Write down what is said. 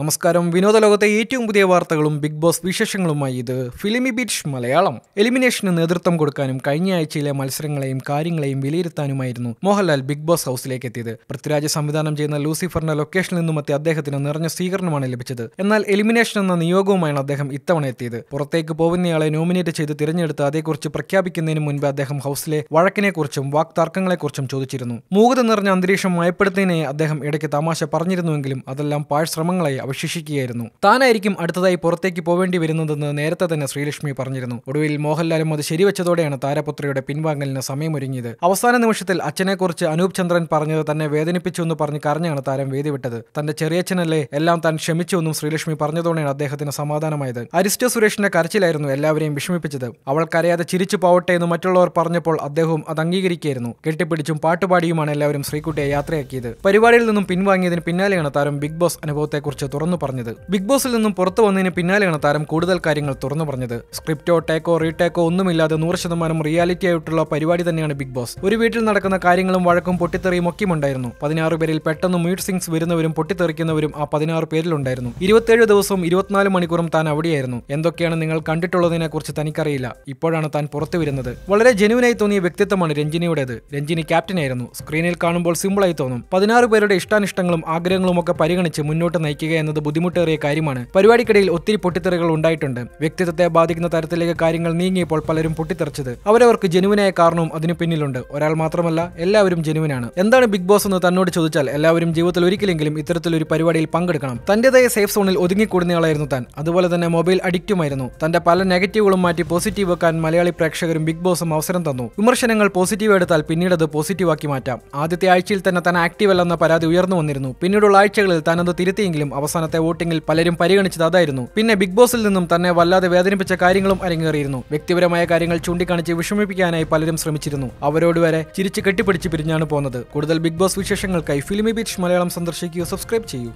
നമസ്കാരം വിനോദ ലോകത്തെ ഏറ്റവും പുതിയ വാർത്തകളും ബിഗ് ബോസ് വിശേഷങ്ങളുമായി ഇത് ഫിലിമി ബീച്ച് മലയാളം എലിമിനേഷന് നേതൃത്വം കൊടുക്കാനും കഴിഞ്ഞ ആഴ്ചയിലെ മത്സരങ്ങളെയും കാര്യങ്ങളെയും വിലയിരുത്താനുമായിരുന്നു മോഹൻലാൽ ബിഗ് ബോസ് ഹൗസിലേക്ക് എത്തിയത് പൃഥ്വിരാജ് സംവിധാനം ചെയ്യുന്ന ലൂസിഫറിന്റെ ലൊക്കേഷനിൽ നിന്നും എത്തിയ അദ്ദേഹത്തിന് നിറഞ്ഞ സ്വീകരണമാണ് ലഭിച്ചത് എന്നാൽ എലിമിനേഷൻ എന്ന നിയോഗവുമാണ് അദ്ദേഹം ഇത്തവണ എത്തിയത് പുറത്തേക്ക് പോകുന്നയാളെ നോമിനേറ്റ് ചെയ്ത് തിരഞ്ഞെടുത്ത് അതേക്കുറിച്ച് പ്രഖ്യാപിക്കുന്നതിന് മുൻപ് അദ്ദേഹം ഹൗസിലെ വഴക്കിനെക്കുറിച്ചും വാക്താർക്കങ്ങളെക്കുറിച്ചും ചോദിച്ചിരുന്നു മൂകത നിറഞ്ഞ അന്തരീക്ഷം മയപ്പെടുത്തുന്നതിനെ അദ്ദേഹം ഇടയ്ക്ക് തമാശ പറഞ്ഞിരുന്നുവെങ്കിലും അതെല്ലാം പാഴ് ശ്രമങ്ങളായി അവശേഷിക്കുകയായിരുന്നു താനായിരിക്കും അടുത്തതായി പുറത്തേക്ക് പോവേണ്ടി വരുന്നതെന്ന് നേരത്തെ തന്നെ ശ്രീലക്ഷ്മി പറഞ്ഞിരുന്നു ഒടുവിൽ മോഹൻലാലും അത് ശരിവച്ചതോടെയാണ് താരപുത്രയുടെ പിൻവാങ്ങലിന് സമയമൊരുങ്ങിയത് അവസാന നിമിഷത്തിൽ അച്ഛനെക്കുറിച്ച് അനൂപ് ചന്ദ്രൻ പറഞ്ഞത് തന്നെ വേദനിപ്പിച്ചു എന്ന് പറഞ്ഞ് കരഞ്ഞാണ് താരം വേദി വിട്ടത് തന്റെ ചെറിയച്ഛനല്ലേ എല്ലാം താൻ ക്ഷമിച്ചുവെന്നും ശ്രീലക്ഷ്മി പറഞ്ഞതോടെയാണ് അദ്ദേഹത്തിന് സമാധാനമായത് അരിസ്റ്റ സുരേഷിന്റെ കരച്ചിലായിരുന്നു എല്ലാവരെയും വിഷമിപ്പിച്ചത് അവൾ കരയാതെ ചിരിച്ചു പോവട്ടെ എന്ന് മറ്റുള്ളവർ പറഞ്ഞപ്പോൾ അദ്ദേഹവും അത് അംഗീകരിക്കുകയായിരുന്നു കെട്ടിപ്പിടിച്ചും പാട്ടുപാടിയുമാണ് എല്ലാവരും ശ്രീകുട്ടിയെ യാത്രയാക്കിയത് പരിപാടിയിൽ നിന്നും പിൻവാങ്ങിയതിന് പിന്നാലെയാണ് താരം ബിഗ് ബോസ് അനുഭവത്തെക്കുറിച്ച് തുറന്നു പറഞ്ഞത് ബിഗ് ബോസിൽ നിന്നും പുറത്തു വന്നതിന് പിന്നാലെയാണ് താരം കൂടുതൽ കാര്യങ്ങൾ തുറന്നു പറഞ്ഞത് സ്ക്രിപ്റ്റോ ടേക്കോ റീടേക്കോ ഒന്നുമില്ലാതെ നൂറ് ശതമാനം റിയാലിറ്റി ആയിട്ടുള്ള പരിപാടി തന്നെയാണ് ബിഗ് ബോസ് ഒരു വീട്ടിൽ നടക്കുന്ന കാര്യങ്ങളും വഴക്കും പൊട്ടിത്തെറിയും ഉണ്ടായിരുന്നു പതിനാറ് പേരിൽ പെട്ടെന്ന് മ്യൂട്ട് സിംഗ്സ് വരുന്നവരും പൊട്ടിത്തെറിക്കുന്നവരും ആ പതിനാറ് പേരിലുണ്ടായിരുന്നു ഇരുപത്തേഴ് ദിവസവും ഇരുപത്തിനാല് മണിക്കൂറും താൻ അവിടെയായിരുന്നു എന്തൊക്കെയാണ് നിങ്ങൾ കണ്ടിട്ടുള്ളതിനെ കുറിച്ച് തനിക്കറിയില്ല ഇപ്പോഴാണ് താൻ പുറത്തു വരുന്നത് വളരെ ജെനുവിനായി തോന്നിയ വ്യക്തിത്വമാണ് രഞ്ജിനിയുടേത് രഞ്ജിനി ക്യാപ്റ്റനായിരുന്നു സ്ക്രീനിൽ കാണുമ്പോൾ സിമ്പിളായി തോന്നും പതിനാറ് പേരുടെ ഇഷ്ടാനിഷ്ടങ്ങളും ആഗ്രഹങ്ങളും ഒക്കെ പരിഗണിച്ച് മുന്നോട്ട് നയിക്കുക എന്നത് ബുദ്ധിമുട്ടേറിയ കാര്യമാണ് പരിപാടിക്കിടയിൽ ഒത്തിരി പൊട്ടിത്തെറികൾ ഉണ്ടായിട്ടുണ്ട് വ്യക്തിത്വത്തെ ബാധിക്കുന്ന തരത്തിലേക്ക് കാര്യങ്ങൾ നീങ്ങിയപ്പോൾ പലരും പൊട്ടിത്തെറിച്ചത് അവരവർക്ക് ജനുവിനായ കാരണവും അതിനു പിന്നിലുണ്ട് ഒരാൾ മാത്രമല്ല എല്ലാവരും ജനുവിനാണ് എന്താണ് ബിഗ് ബോസ് എന്ന് തന്നോട് ചോദിച്ചാൽ എല്ലാവരും ജീവിതത്തിൽ ഒരിക്കലെങ്കിലും ഇത്തരത്തിലൊരു പരിപാടിയിൽ പങ്കെടുക്കണം തന്റേതായ സേഫ് സോണിൽ ഒതുങ്ങിക്കൂടുന്നയാളായിരുന്നു താൻ അതുപോലെ തന്നെ മൊബൈൽ അഡിക്റ്റുമായിരുന്നു തന്റെ പല നെഗറ്റീവുകളും മാറ്റി പോസിറ്റീവ് വെക്കാൻ മലയാളി പ്രേക്ഷകരും ബിഗ് ബോസും അവസരം തന്നു വിമർശനങ്ങൾ പോസിറ്റീവ് എടുത്താൽ പിന്നീട് അത് പോസിറ്റീവാക്കി മാറ്റാം ആദ്യത്തെ ആഴ്ചയിൽ തന്നെ താൻ ആക്റ്റീവ് അല്ലെന്ന പരാതി ഉയർന്നു വന്നിരുന്നു പിന്നീടുള്ള ആഴ്ചകളിൽ താൻ അത് തിരുത്തിയെങ്കിലും അവസാനം അവസാനത്തെ വോട്ടിംഗിൽ പലരും പരിഗണിച്ചത് അതായിരുന്നു പിന്നെ ബിഗ് ബോസിൽ നിന്നും തന്നെ വല്ലാതെ വേദനിപ്പിച്ച കാര്യങ്ങളും അരങ്ങേറിയിരുന്നു വ്യക്തിപരമായ കാര്യങ്ങൾ ചൂണ്ടിക്കാണിച്ച് വിഷമിപ്പിക്കാനായി പലരും ശ്രമിച്ചിരുന്നു അവരോട് വരെ ചിരിച്ച് കെട്ടിപ്പിടിച്ച് പിരിഞ്ഞാണ് പോകുന്നത് കൂടുതൽ ബിഗ് ബോസ് വിശേഷങ്ങൾക്കായി ഫിലിമി ബീച്ച് മലയാളം സന്ദർശിക്കുകയോ സബ്സ്ക്രൈബ് ചെയ്യൂ